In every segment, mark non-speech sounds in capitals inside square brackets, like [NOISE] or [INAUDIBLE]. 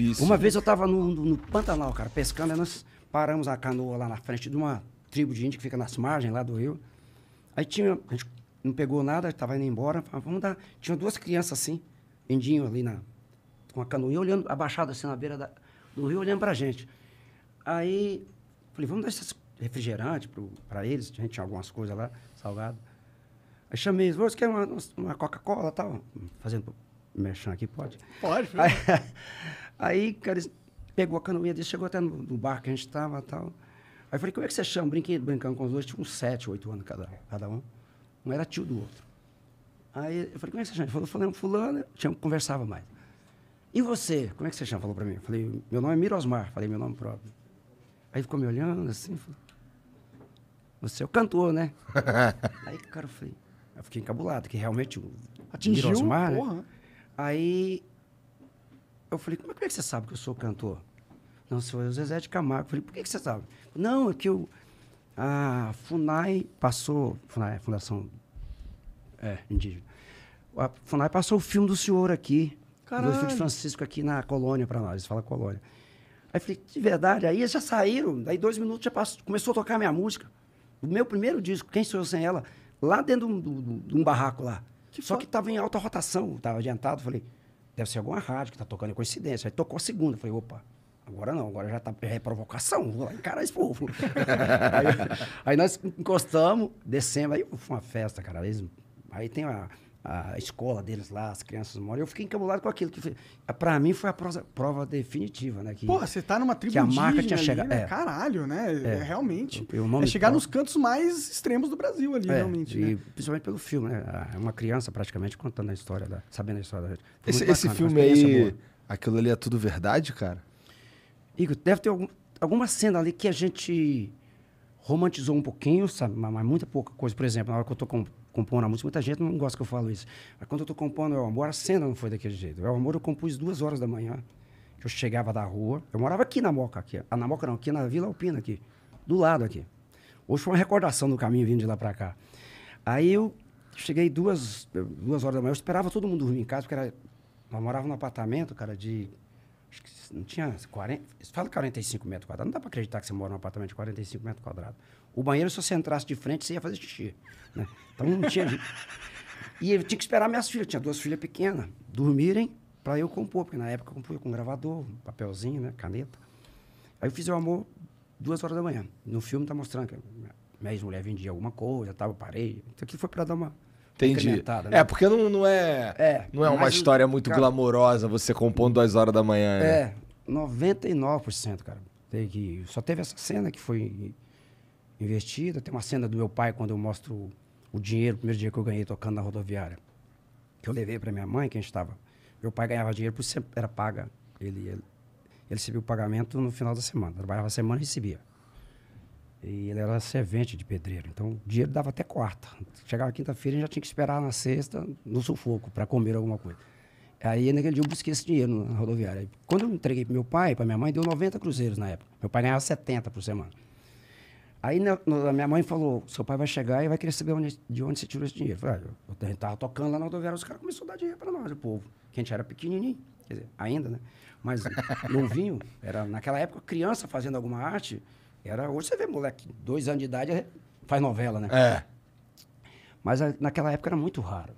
Isso. Uma vez eu estava no, no, no, Pantanal, cara, pescando, aí nós paramos a canoa lá na frente de uma tribo de índio que fica nas margens lá do rio. Aí tinha, a gente não pegou nada, estava indo embora, vamos dar. Tinha duas crianças assim, indinho ali na, com a canoa, olhando, abaixado assim na beira da, do rio, olhando pra gente. Aí, falei, vamos dar esses refrigerante para eles, a gente tinha algumas coisas lá, salgado. Aí chamei eles, você quer uma, uma Coca-Cola tal? Fazendo mexer aqui, pode? Pode, filho. Aí, [LAUGHS] Aí, cara, pegou a canoinha dele, chegou até no, no bar que a gente estava tal. Aí eu falei, como é que você chama? Brinquei, brincando com os dois, tinha uns sete, oito anos cada, cada um. Um era tio do outro. Aí eu falei, como é que você chama? Ele falou, falei, fulano, tinha, conversava mais. E você, como é que você chama? Falou para mim. Eu falei, meu nome é Mirosmar. Falei, meu nome próprio. Aí ficou me olhando assim, falou, você é o cantor, né? [LAUGHS] Aí, cara, eu falei, eu fiquei encabulado, que realmente o Atingiu, Mirosmar, né? porra. né? Aí eu falei, como é que você sabe que eu sou cantor? Não, seu é o Zezé de Camargo. Eu falei, por que, você sabe? Não, é que eu, a FUNAI passou, FUNAI, Fundação é, Indígena, a FUNAI passou o filme do senhor aqui, Caralho. do de Francisco aqui na colônia para nós, eles falam colônia. Aí eu falei, de verdade, aí eles já saíram, daí dois minutos já passou, começou a tocar minha música. O meu primeiro disco, Quem Sou Eu Sem Ela, lá dentro de um, de um barraco lá. Que Só foda. que estava em alta rotação, estava adiantado. Falei, Deve ser alguma rádio que está tocando, é coincidência. Aí tocou a segunda. Falei, opa, agora não, agora já está é provocação, vou lá encarar esse povo. aí, aí, nós encostamos, descemos, aí foi uma festa, cara. Aí, aí tem uma, a escola deles lá, as crianças moram. Eu fiquei encabulado com aquilo. que Para mim foi a prova definitiva, né? Que, Porra, você tá numa tribo que a marca tinha chegado. Né? É. Caralho, né? É, é realmente. O, o é chegar pro... Tá nos cantos mais extremos do Brasil ali, é, realmente. Né. E né? principalmente pelo filme, né? Uma criança praticamente contando a história, da, sabendo a história da gente. Esse, esse filme aí, boa. aquilo ali é tudo verdade, cara? Igor, deve ter algum, alguma cena ali que a gente romantizou um pouquinho, sabe? Mas, mas muita pouca coisa. Por exemplo, na hora que eu tô compondo a música, muita gente não gosta que eu falo isso. Mas quando eu tô compondo o Amor, a cena não foi daquele jeito. O Amor eu compus duas horas da manhã, que eu chegava da rua. Eu morava aqui na Moca, aqui. Ah, na Moca não, aqui na Vila Alpina, aqui. Do lado aqui. Hoje foi uma recordação do caminho vindo de lá para cá. Aí eu cheguei duas, duas horas da manhã, eu esperava todo mundo dormir em casa, porque era, eu morava num apartamento, cara, de Acho que não tinha 40. Fala 45 metros quadrados. Não dá para acreditar que você mora num apartamento de 45 metros quadrados. O banheiro, se você entrasse de frente, você ia fazer xixi. Né? Então não tinha E eu tinha que esperar minhas filhas, tinha duas filhas pequenas, dormirem para eu compor, porque na época eu compunha com um gravador, um papelzinho, né, caneta. Aí eu fiz o amor duas horas da manhã. No filme tá mostrando que minha ex-mulher vendia alguma coisa, tal, eu parei. Então aquilo foi para dar uma Entendi. Né? É, porque não, não é, é não é uma história muito cara, glamourosa você compondo duas horas da manhã. Né? É, né? 99%, cara. Tem que, só teve essa cena que foi investida. Tem uma cena do meu pai quando eu mostro o dinheiro, o primeiro dia que eu ganhei tocando na rodoviária, que eu levei para minha mãe, que a gente estava. Meu pai ganhava dinheiro, por sempre era paga. Ele, ele, ele recebia o pagamento no final da semana. Trabalhava a semana e recebia. E ele era servente de pedreiro. Então, o dinheiro dava até quarta. Chegava quinta-feira, e já tinha que esperar na sexta, no sufoco, para comer alguma coisa. Aí, naquele dia, eu busquei esse dinheiro na rodoviária. quando eu entreguei para meu pai, para minha mãe, deu 90 cruzeiros na época. Meu pai ganhava 70 por semana. Aí, na, na, minha mãe falou: seu pai vai chegar e vai querer saber onde, de onde você tirou esse dinheiro. Eu falei, ah, eu, tocando lá na rodoviária, os caras começaram a dar dinheiro para nós, o povo. Que a gente era pequenininho, quer dizer, ainda, né? Mas [LAUGHS] novinho, era naquela época criança fazendo alguma arte. Era, hoje você vê moleque, dois anos de idade, é, faz novela, né? É. Mas naquela época era muito raro.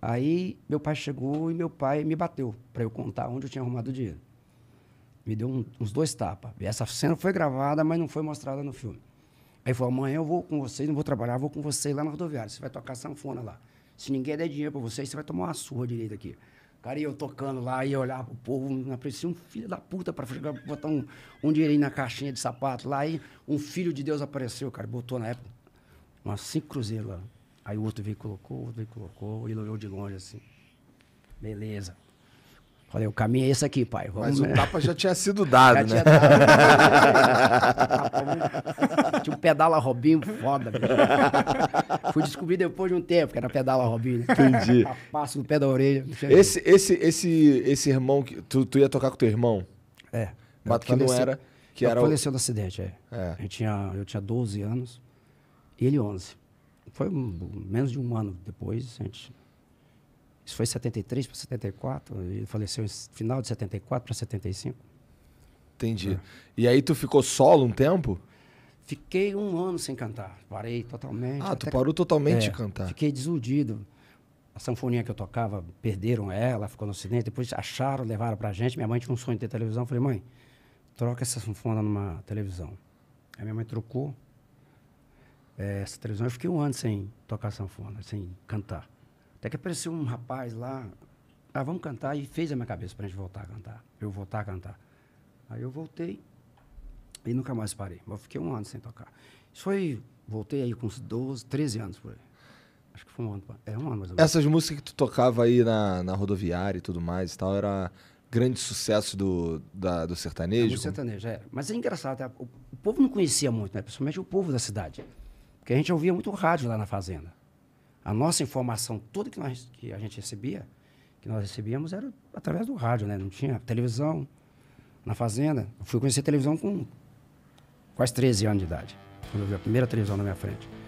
Aí meu pai chegou e meu pai me bateu para eu contar onde eu tinha arrumado o dinheiro. Me deu um, uns dois tapas. E essa cena foi gravada, mas não foi mostrada no filme. Aí falou: amanhã eu vou com vocês, não vou trabalhar, vou com vocês lá na rodoviária. Você vai tocar sanfona lá. Se ninguém der dinheiro para vocês, você vai tomar uma surra direita aqui. Cara, e eu tocando lá e olhar pro povo, não né, aparecia um filho da puta pra botar um, um dinheirinho na caixinha de sapato lá. E um filho de Deus apareceu, cara, botou na época umas cinco cruzeiros lá. Aí o outro veio e colocou, o outro veio e colocou, e ele olhou de longe assim. Beleza. Falei, o caminho é esse aqui, pai. Vamos Mas o né? tapa já tinha sido dado, já né? Tinha dado. Né? [LAUGHS] tinha um pedala Robinho foda, bicho. Fui descobrir depois de um tempo que era pedala Robinho. Né? Entendi. Passo no pé da orelha. Esse, esse, esse, esse irmão, que tu, tu ia tocar com teu irmão? É. Mas que não era... Que era faleceu o... do acidente, é. é. Eu, tinha, eu tinha 12 anos e ele 11. Foi um, menos de um ano depois, a gente isso foi 73 para 74. Ele faleceu no final de 74 para 75. Entendi. É. E aí tu ficou solo um tempo? Fiquei um ano sem cantar. Parei totalmente. Ah, tu parou totalmente é, de cantar. Fiquei desiludido. A sanfoninha que eu tocava, perderam ela, ficou no acidente. Depois acharam, levaram pra gente. Minha mãe tinha um sonho de ter televisão. falei, mãe, troca essa sanfona numa televisão. Aí minha mãe trocou é, essa televisão. Eu fiquei um ano sem tocar sanfona, sem cantar. Até que apareceu um rapaz lá, ah, vamos cantar, e fez a minha cabeça pra gente voltar a cantar, eu voltar a cantar. Aí eu voltei e nunca mais parei. Mas fiquei um ano sem tocar. Isso foi, voltei aí com uns 12, 13 anos por aí. Acho que foi um ano, é um ano mais ou menos. Essas músicas que tu tocava aí na, na rodoviária e tudo mais e tal, era grande sucesso do, da, do sertanejo? do sertanejo, é. Mas é engraçado, tá? o, o, povo não conhecia muito, né? Principalmente o povo da cidade. Porque a gente ouvia muito rádio lá na fazenda a nossa informação toda que, nós, que a gente recebia, que nós recebíamos, era através do rádio, né? Não tinha televisão na fazenda. Eu fui conhecer televisão com quase 13 anos de idade, quando eu vi a primeira televisão na minha frente.